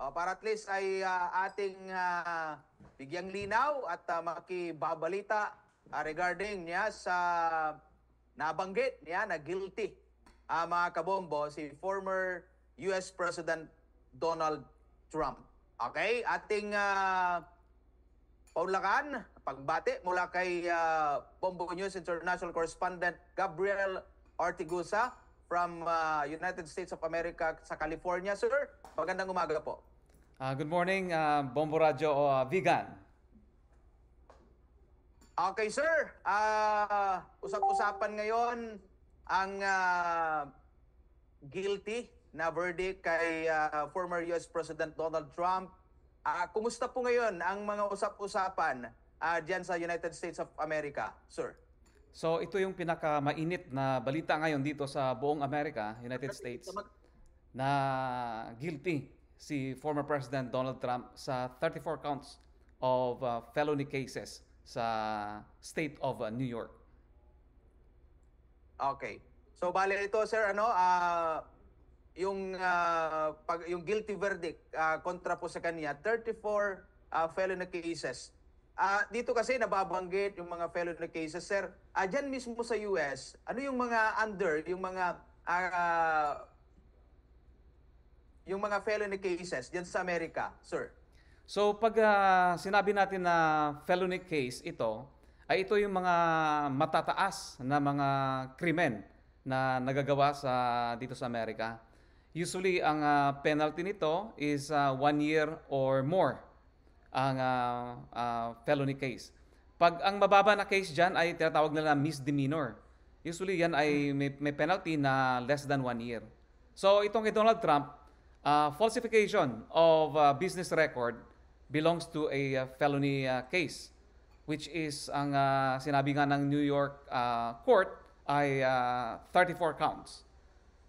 uh, para at least ay uh, ating uh, bigyang linaw at uh, makibabalita uh, regarding niya sa nabanggit niya na guilty uh, mga kabombo si former US President Donald Trump. Okay, ating uh, paulakan, pagbate mula kay uh, Bombo News International Correspondent Gabriel Ortigusa from uh, United States of America sa California. Sir, Magandang umaga po. Uh, good morning, uh, Bombo Radio uh, ah, Vegan. Okay, sir. Uh, usap-usapan ngayon ang uh, guilty na verdict kay uh, former US President Donald Trump. Uh, kumusta po ngayon ang mga usap-usapan uh, dyan sa United States of America, sir? So ito yung pinakamainit na balita ngayon dito sa buong Amerika, United States na guilty si former President Donald Trump sa 34 counts of uh, felony cases sa state of uh, New York. Okay. So bale ito sir ano uh, yung uh, pag, yung guilty verdict uh, kontra po sa kanya 34 uh, felony cases. Uh, dito kasi nababanggit yung mga felony cases sir. Uh, diyan mismo sa US, ano yung mga under yung mga uh, yung mga felony cases diyan sa Amerika, sir? So pag uh, sinabi natin na felony case ito, ay ito yung mga matataas na mga krimen na nagagawa sa dito sa Amerika. Usually ang uh, penalty nito is uh, one year or more ang uh, uh, felony case. Pag ang mababa na case dyan ay tinatawag nila misdemeanor. Usually yan ay may, may penalty na less than one year. So itong kay Donald Trump, uh, falsification of uh, business record belongs to a uh, felony uh, case which is ang uh, sinabi nga ng New York uh, court ay uh, 34 counts.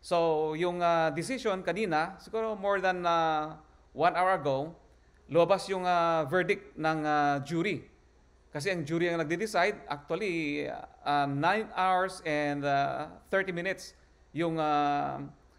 So yung uh, decision kanina, siguro more than uh, one hour ago, lumabas yung uh, verdict ng uh, jury. Kasi ang jury ang nagde-decide, actually uh, 9 hours and uh, 30 minutes yung uh,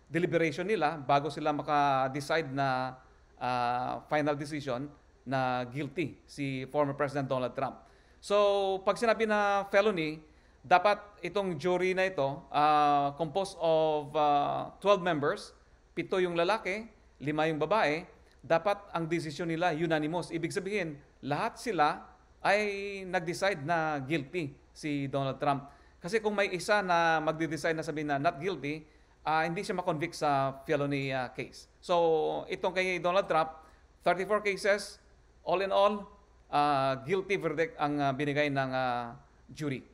deliberation nila bago sila maka-decide na uh, final decision na guilty si former President Donald Trump. So, pag sinabi na felony, dapat itong jury na ito uh, composed of uh, ah, 12 members, pito yung lalaki, lima yung babae, dapat ang desisyon nila unanimous. Ibig sabihin, lahat sila ay nag-decide na guilty si Donald Trump. Kasi kung may isa na magde-decide na sabihin na not guilty, uh, hindi siya makonvict sa felony uh, case. So, itong kay Donald Trump, 34 cases, all in all, uh, guilty verdict ang uh, binigay ng uh, jury.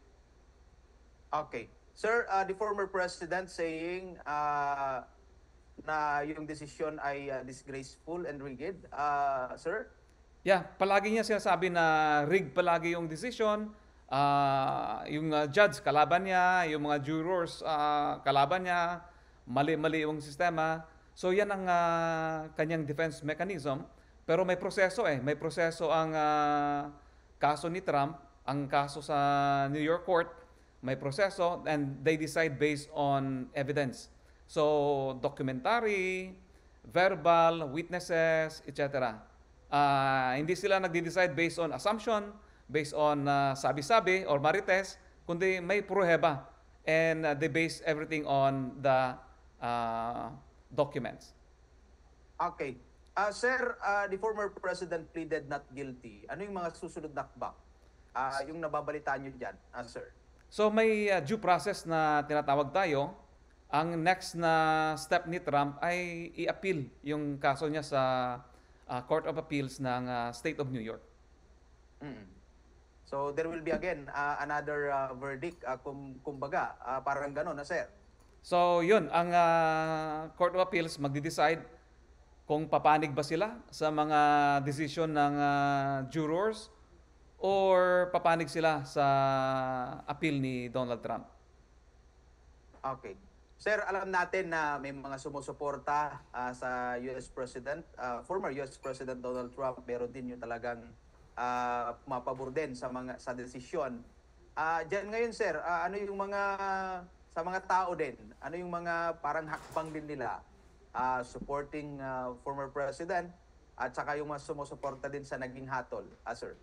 Okay. Sir, uh, the former president saying uh, na yung desisyon ay uh, disgraceful and rigged. Uh, sir? Yeah, palagi niya sinasabi na rigged palagi yung decision. Uh, yung uh, judge kalaban niya, yung mga jurors uh, kalaban niya, mali-mali yung sistema. So yan ang uh, kanyang defense mechanism. Pero may proseso eh. May proseso ang uh, kaso ni Trump, ang kaso sa New York court, may proseso and they decide based on evidence. So documentary, verbal, witnesses, etc. Uh, ah, hindi sila nagde-decide based on assumption, based on uh, sabi-sabi or marites, kundi may pruheba. And uh, they base everything on the uh, documents. Okay. Uh, sir, uh, the former president pleaded not guilty. Ano yung mga susunod na akbang? Uh, yung nababalitaan nyo dyan, uh, sir? So may uh, due process na tinatawag tayo. Ang next na step ni Trump ay i-appeal yung kaso niya sa uh, Court of Appeals ng uh, State of New York. Mm. So there will be again uh, another uh, verdict uh, kum kumbaga uh, parang gano'n na sir. So, yun, ang uh, Court of Appeals magde-decide kung papanig ba sila sa mga decision ng uh, jurors or papanig sila sa appeal ni Donald Trump. Okay. Sir, alam natin na may mga sumusuporta uh, sa US President, uh, former US President Donald Trump, pero din yung talagang uh, mapabor din sa mga sa desisyon. Uh, diyan ngayon, sir, uh, ano yung mga sa mga tao din, ano yung mga parang hakbang din nila uh, supporting uh, former president at saka yung mga sumusuporta din sa naging hatol, uh, sir?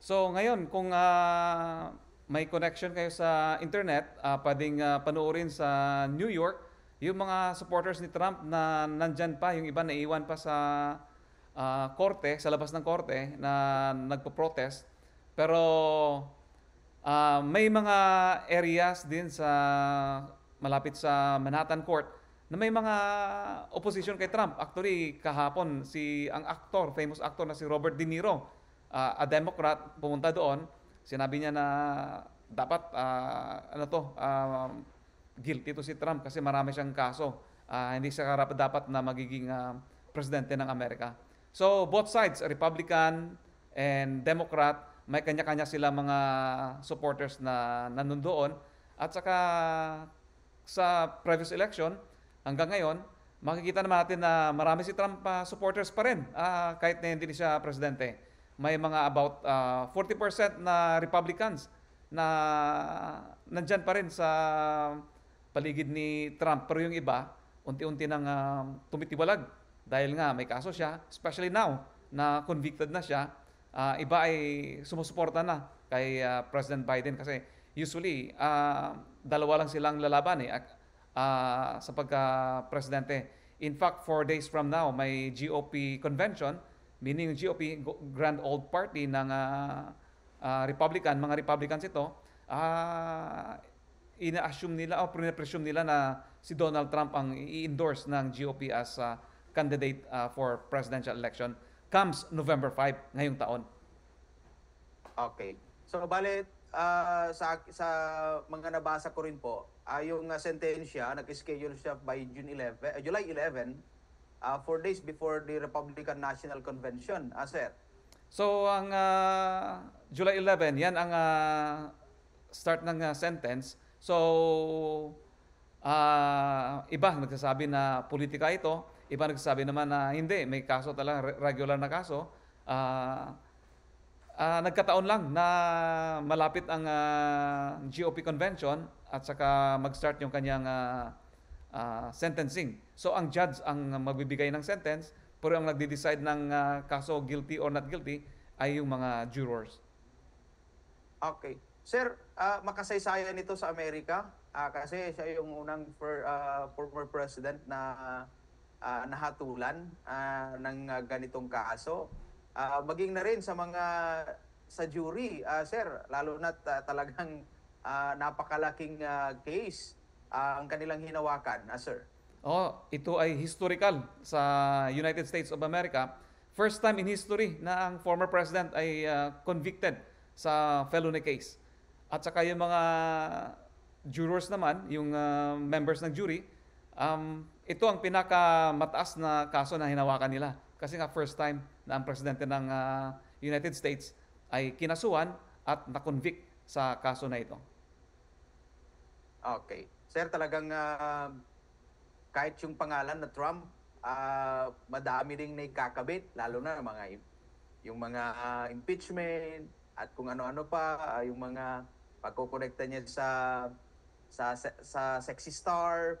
So ngayon, kung uh, may connection kayo sa internet, uh, pwedeng uh, panoorin sa New York yung mga supporters ni Trump na nandyan pa, yung iba naiwan pa sa uh, korte, sa labas ng korte na nagpo-protest. Pero Uh, may mga areas din sa malapit sa Manhattan Court na may mga opposition kay Trump. Actually, kahapon si ang actor, famous actor na si Robert De Niro, uh, a Democrat, pumunta doon. Sinabi niya na dapat uh, ano to, uh, guilty to si Trump kasi marami siyang kaso. Uh, hindi siya karapat dapat na magiging uh, presidente ng Amerika. So both sides, Republican and Democrat, may kanya-kanya sila mga supporters na nandoon at saka sa previous election hanggang ngayon makikita naman natin na marami si Trump uh, supporters pa rin uh, kahit na hindi siya presidente may mga about uh, ah, 40% na Republicans na nandyan pa rin sa paligid ni Trump pero yung iba unti-unti nang uh, tumitiwalag dahil nga may kaso siya especially now na convicted na siya uh, iba ay sumusuporta na kay uh, President Biden kasi usually uh, dalawa lang silang lalaban eh uh, sa pagka-presidente. In fact, four days from now, may GOP convention, meaning GOP Grand Old Party ng uh, uh, Republican, mga Republicans ito, uh, ina-assume nila o pre-presume nila na si Donald Trump ang i-endorse ng GOP as uh, candidate uh, for presidential election comes November 5 ngayong taon. Okay. So bale uh, sa sa mga nabasa ko rin po, uh, yung uh, sentensya nag-schedule siya by June 11, uh, eh, July 11 uh, four days before the Republican National Convention, uh, sir. So ang uh, July 11, yan ang uh, start ng uh, sentence. So uh, iba nagsasabi na politika ito, Iba nagsasabi naman na hindi, may kaso talaga, regular na kaso. Uh, ah, uh, ah, nagkataon lang na malapit ang uh, ah, GOP convention at saka mag-start yung kanyang uh, uh, sentencing. So ang judge ang magbibigay ng sentence, pero ang nagde-decide ng uh, kaso guilty or not guilty ay yung mga jurors. Okay. Sir, uh, makasaysayan ito sa Amerika uh, kasi siya yung unang for, uh, former president na uh, nahatulan uh, ng uh, ganitong kaso. Uh, maging na rin sa mga sa jury, uh, sir, lalo na uh, talagang uh, napakalaking uh, case uh, ang kanilang hinawakan, uh, sir. Oh, ito ay historical sa United States of America. First time in history na ang former president ay uh, convicted sa felony case. At saka yung mga jurors naman, yung uh, members ng jury, um, ito ang pinakamataas na kaso na hinawakan nila. Kasi nga first time na ang presidente ng uh, United States ay kinasuhan at na-convict sa kaso na ito. Okay. Sir, talagang uh, kahit yung pangalan na Trump, uh, madami ring naikakabit, lalo na mga yung mga uh, impeachment at kung ano-ano pa, uh, yung mga pagkukonekta niya sa sa sa sexy star,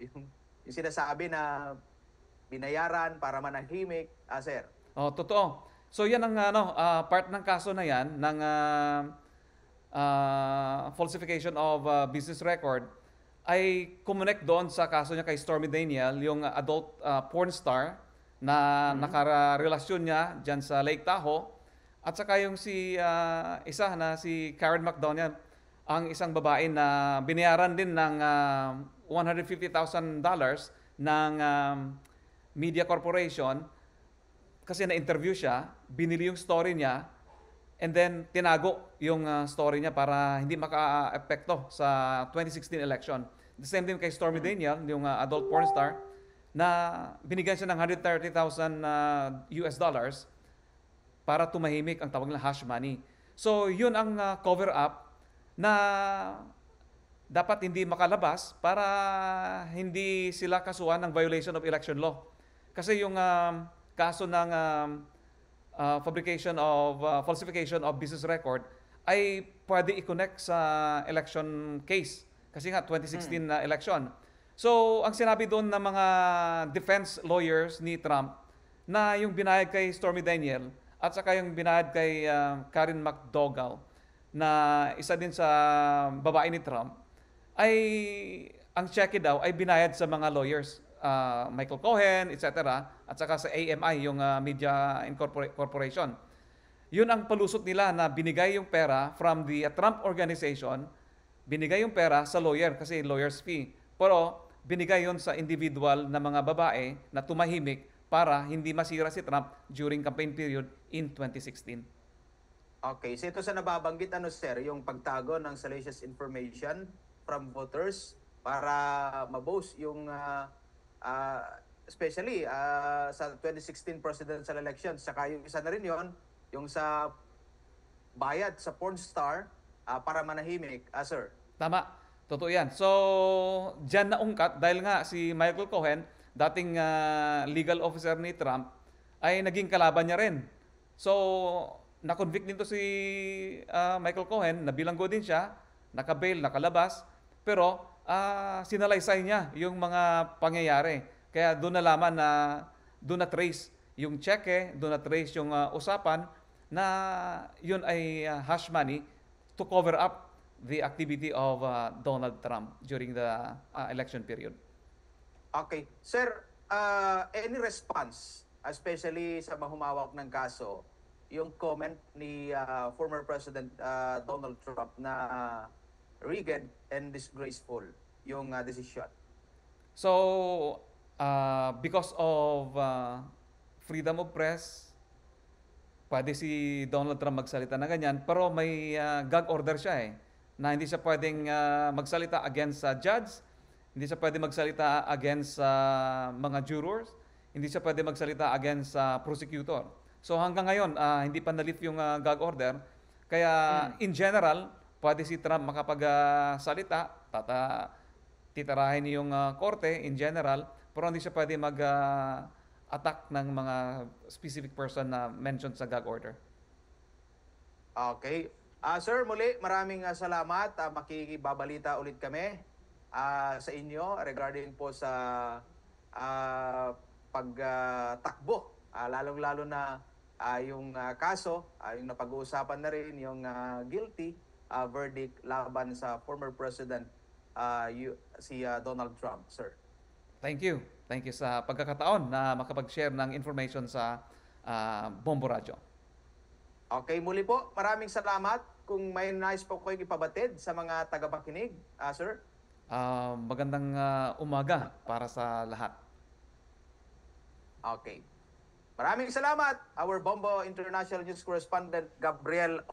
yung, yung sinasabi na binayaran para manahimik, ah, sir. Oh, totoo. So yan ang ano, uh, part ng kaso na yan ng uh, uh, falsification of uh, business record ay kumonect doon sa kaso niya kay Stormy Daniel, yung adult uh, porn star na mm-hmm. nakarelasyon niya dyan sa Lake Tahoe. At saka yung si uh, isa na si Karen McDonald ang isang babae na binayaran din ng uh, ah, $150,000 ng um, media corporation kasi na-interview siya, binili yung story niya, and then tinago yung uh, story niya para hindi maka-epekto sa 2016 election. The same thing kay Stormy Daniel, yung uh, adult porn star, na binigyan siya ng 130,000 uh, US dollars para tumahimik ang tawag na hush money. So, yun ang uh, cover up na dapat hindi makalabas para hindi sila kasuhan ng violation of election law. Kasi yung um, kaso ng um, uh, fabrication of uh, falsification of business record ay pwede i-connect sa election case kasi nga 2016 hmm. na election. So, ang sinabi doon ng mga defense lawyers ni Trump na yung binayad kay Stormy Daniel at saka yung binayad kay uh, Karen McDougall na isa din sa babae ni Trump, ay ang cheque daw ay binayad sa mga lawyers. Uh, Michael Cohen, etc. At saka sa AMI, yung uh, Media Incorpor- Corporation. Yun ang palusot nila na binigay yung pera from the uh, Trump organization, binigay yung pera sa lawyer kasi lawyer's fee. Pero binigay yon sa individual na mga babae na tumahimik para hindi masira si Trump during campaign period in 2016. Okay, so ito sa nababanggit ano sir, yung pagtago ng salacious information from voters para mabose yung uh, uh, especially uh, sa 2016 presidential election saka yung isa na rin yon yung sa bayad sa porn star uh, para manahimik uh, sir tama totoo yan so diyan na ungkat dahil nga si Michael Cohen dating uh, legal officer ni Trump ay naging kalaban niya rin so na-convict din si uh, Michael Cohen, nabilanggo din siya, nakabail, nakalabas, pero uh, sinalaysay niya yung mga pangyayari. Kaya doon nalaman na doon na trace yung cheque, doon na trace yung uh, usapan na yun ay uh, hush money to cover up the activity of uh, Donald Trump during the uh, election period. Okay. Sir, uh, any response, especially sa mahumawak ng kaso, yung comment ni uh, former President uh, Donald Trump na uh, ah, rigged and disgraceful yung uh, decision. So, uh, because of uh, freedom of press, pwede si Donald Trump magsalita na ganyan, pero may uh, gag order siya eh, na hindi siya pwedeng uh, magsalita against sa uh, judge, hindi siya pwedeng magsalita against sa uh, mga jurors, hindi siya pwedeng magsalita against sa uh, prosecutor. So hanggang ngayon, uh, hindi pa nalift yung uh, gag order. Kaya hmm. in general, pwede si Trump makapagsalita, uh, tata, titirahin yung uh, korte in general, pero hindi siya pwede mag-attack uh, ng mga specific person na mentioned sa gag order. Okay. Uh, sir, muli, maraming uh, salamat. Uh, makikibabalita ulit kami uh, sa inyo regarding po sa uh, pagtakbo, uh, uh lalong-lalo na uh, yung uh, kaso, uh, yung napag-uusapan na rin yung uh, guilty uh, verdict laban sa former President uh, you, si uh, Donald Trump, sir. Thank you. Thank you sa pagkakataon na makapag-share ng information sa uh, Bombo Radio. Okay, muli po. Maraming salamat. Kung may nice po ko ipabatid sa mga tagapakinig, uh, sir. Uh, magandang uh, umaga para sa lahat. Okay. Maraming salamat, our Bombo International News Correspondent Gabriel